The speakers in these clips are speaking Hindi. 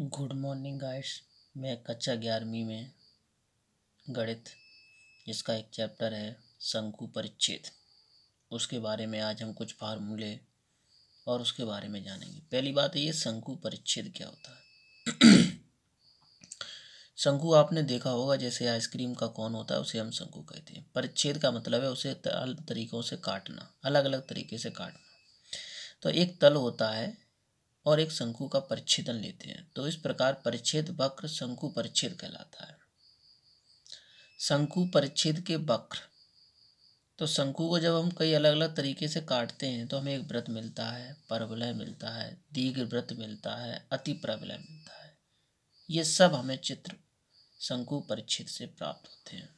गुड मॉर्निंग गाइस मैं कक्षा ग्यारहवीं में गणित जिसका एक चैप्टर है शंकु परिच्छेद उसके बारे में आज हम कुछ फार्मूले और उसके बारे में जानेंगे पहली बात है ये शंकु परिच्छेद क्या होता है शंकु आपने देखा होगा जैसे आइसक्रीम का कौन होता है उसे हम शंकु कहते हैं परिच्छेद का मतलब है उसे तरीक़ों से काटना अलग अलग तरीके से काटना तो एक तल होता है और एक शंकु का परिच्छेदन लेते हैं तो इस प्रकार परिच्छेद वक्र शंकु परिच्छेद कहलाता है शंकु परिच्छेद के वक्र तो शंकु को जब हम कई अलग अलग तरीके से काटते हैं तो हमें एक व्रत मिलता है परवलय मिलता है दीर्घ व्रत मिलता है अति प्रवलय मिलता है ये सब हमें चित्र शंकु परिच्छेद से प्राप्त होते हैं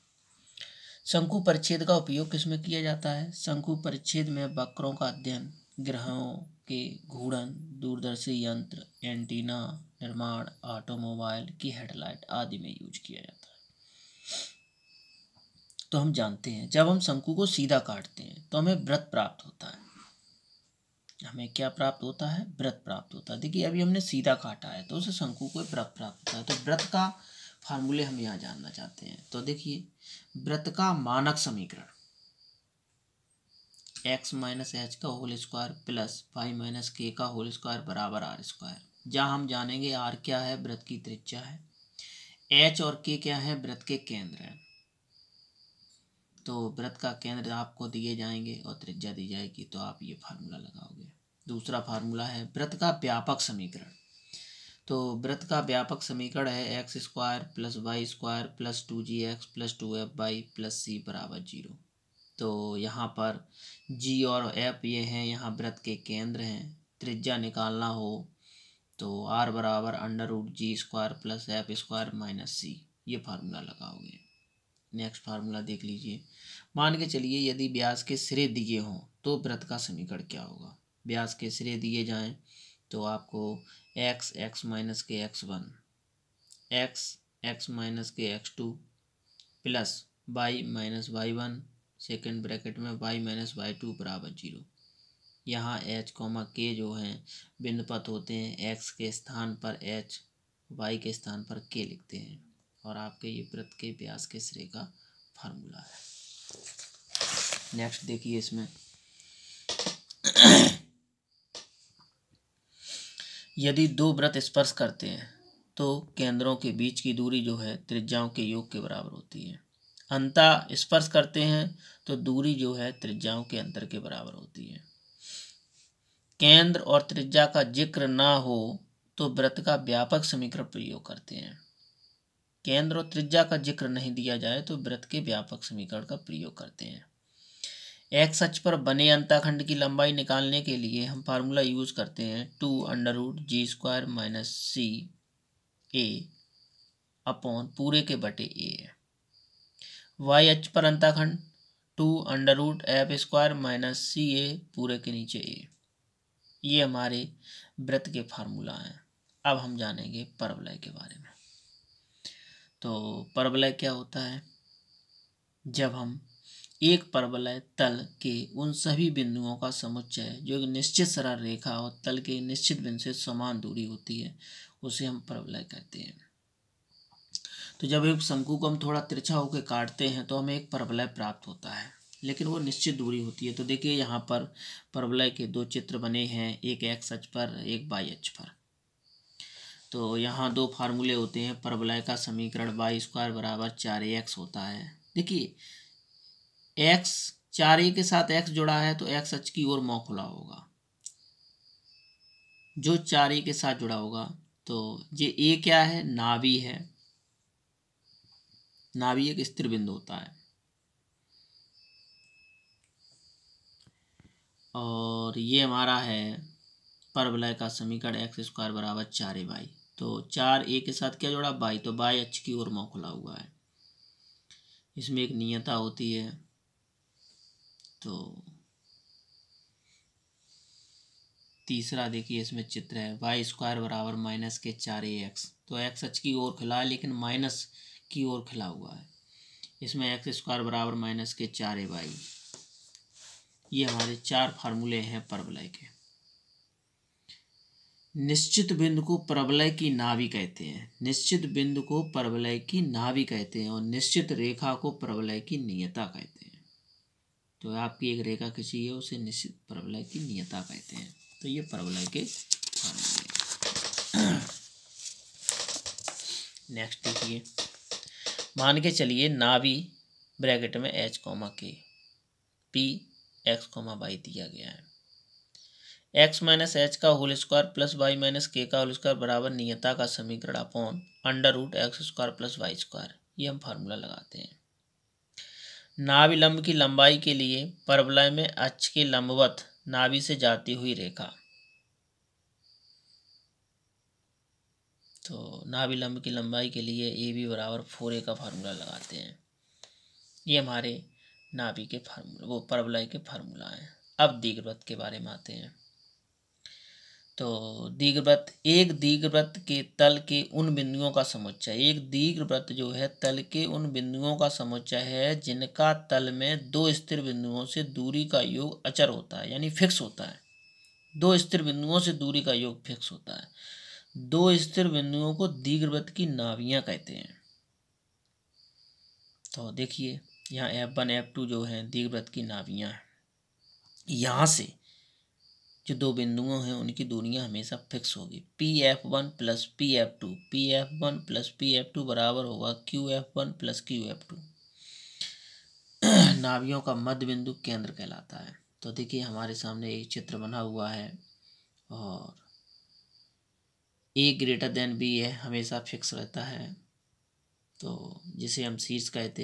शंकु परिच्छेद का उपयोग किसमें किया जाता है शंकु परिच्छेद में वक्रों का अध्ययन ग्रहों के घूर्णन दूरदर्शी यंत्र एंटीना निर्माण ऑटोमोबाइल की हेडलाइट आदि में यूज किया जाता है तो हम जानते हैं जब हम शंकु को सीधा काटते हैं तो हमें व्रत प्राप्त होता है हमें क्या प्राप्त होता है व्रत प्राप्त होता है देखिए अभी हमने सीधा काटा है तो उसे शंकु को व्रत प्राप्त होता है तो व्रत का फार्मूले हम यहाँ जानना चाहते हैं तो देखिए व्रत का मानक समीकरण एक्स माइनस एच का whole square plus five minus K का होल स्क्वायर बराबर आर स्क्वायर जहाँ हम जानेंगे आर क्या है व्रत की त्रिज्या है एच और के क्या है व्रत के केंद्र हैं तो व्रत का केंद्र आपको दिए जाएंगे और त्रिज्या दी जाएगी तो आप ये फार्मूला लगाओगे दूसरा फार्मूला है व्रत का व्यापक समीकरण तो व्रत का व्यापक समीकरण है X square plus Y square plus two G X plus two F Y plus C बराबर जीरो तो यहाँ पर जी और एफ ये हैं यहाँ व्रत के केंद्र हैं त्रिज्या निकालना हो तो आर बराबर under root G square plus F square minus C ये फार्मूला लगाओगे नेक्स्ट फार्मूला देख लीजिए मान के चलिए यदि ब्याज के सिरे दिए हों तो व्रत का समीकरण क्या होगा ब्याज के सिरे दिए जाएं तो आपको X X minus K X one X X minus K X two plus Y minus Y one second bracket में वाई माइनस वाई टू बराबर जीरो यहाँ एच कॉमा के जो हैं पथ होते हैं एक्स के स्थान पर एच वाई के स्थान पर के लिखते हैं और आपके ये वृत्त के व्यास के श्रेय का फार्मूला है नेक्स्ट देखिए इसमें यदि दो व्रत स्पर्श करते हैं तो केंद्रों के बीच की दूरी जो है त्रिज्याओं के योग के बराबर होती है अंता स्पर्श करते हैं तो दूरी जो है त्रिज्याओं के अंतर के बराबर होती है केंद्र और त्रिज्या का जिक्र ना हो तो व्रत का व्यापक समीकरण प्रयोग करते हैं केंद्र और त्रिज्या का जिक्र नहीं दिया जाए तो व्रत के व्यापक समीकरण का प्रयोग करते हैं एक्स अच पर बने अंताखंड की लंबाई निकालने के लिए हम फार्मूला यूज़ करते हैं two under root G square minus C A upon पूरे के बटे ए है वाई एच पर अंताखंड two under root F square minus C A पूरे के नीचे ए ये हमारे व्रत के फार्मूला हैं अब हम जानेंगे परवलय के बारे में तो परवलय क्या होता है जब हम एक परवलय तल के उन सभी बिंदुओं का समुच्चय जो एक निश्चित सरल रेखा और तल के निश्चित बिंदु से समान दूरी होती है उसे हम परवलय कहते हैं तो जब एक शंकु को हम थोड़ा तिरछा होकर काटते हैं तो हमें एक परवलय प्राप्त होता है लेकिन वो निश्चित दूरी होती है तो देखिए यहाँ पर परवलय के दो चित्र बने हैं एक एक्स अच पर एक बाई अच पर तो यहाँ दो फार्मूले होते हैं परवलय का समीकरण बाई स्क्वायर बराबर चार एक्स होता है देखिए एक्स चार ए के साथ एक्स जुड़ा है तो एक्स अच की ओर मुँह खुला होगा जो चार ए के साथ जुड़ा होगा तो ये ए क्या है नाभि है नाभि एक स्थिर बिंदु होता है और ये हमारा है परवलय का समीकरण एक्स स्क्वायर बराबर चार ए बाई तो चार ए के साथ क्या जोड़ा बाई तो बाई एच की ओर मौ खुला हुआ है इसमें एक नियता होती है तो तीसरा देखिए इसमें चित्र है वाई स्क्वायर बराबर माइनस के चार ए एक्स तो एक्स एच की ओर खुला है लेकिन माइनस की ओर फैला हुआ है इसमें एक्स स्क्वायर बराबर माइनस के चार ए बाई ये हमारे चार फार्मूले हैं परवलय के निश्चित बिंदु को प्रबलय की नाभि कहते हैं निश्चित बिंदु को प्रबलय की नाभि कहते हैं और निश्चित रेखा को प्रबलय की नियता कहते हैं तो आपकी एक रेखा किसी है उसे निश्चित परवलय की नियता कहते हैं तो ये परवलय के फार्मूले नेक्स्ट देखिए मान के चलिए नावी ब्रैकेट में H comma K P X comma Y दिया गया है एक्स माइनस एच का whole square plus Y minus K का होल स्क्वायर बराबर नियता का समीकरण upon under root X square plus Y square ये हम फार्मूला लगाते हैं नाभिलंब की लंबाई के लिए परवलय में अक्ष के लंबवत नाभि से जाती हुई रेखा तो नाभिलंब की लंबाई के लिए ए बी बराबर फोर ए का फार्मूला लगाते हैं ये हमारे नाभि के फार्मूला वो परवलय के फार्मूला हैं अब दीर्घवृत्त के बारे में आते हैं तो दीर्घवृत्त एक दीर्घवृत्त के तल के उन बिंदुओं का समुच्चय एक दीर्घवृत्त जो है तल के उन बिंदुओं का समुच्चय है जिनका तल में दो स्थिर बिंदुओं से दूरी का योग अचर होता है यानी फिक्स होता है दो स्थिर बिंदुओं से दूरी का योग फिक्स होता है दो स्थिर बिंदुओं को दीर्घवृत्त की नाभियां कहते हैं तो देखिए यहाँ एफ वन एफ टू जो है दीर्घवृत्त की नाभियां हैं यहाँ से जो दो बिंदुओं हैं उनकी दूरियां हमेशा फिक्स होगी P F one plus P F two P F one plus P F two बराबर होगा Q F one plus Q F two नाभियों का मध्य बिंदु केंद्र कहलाता है तो देखिए हमारे सामने एक चित्र बना हुआ है और ए ग्रेटर देन बी है हमेशा फिक्स रहता है तो जिसे हम सीज कहते हैं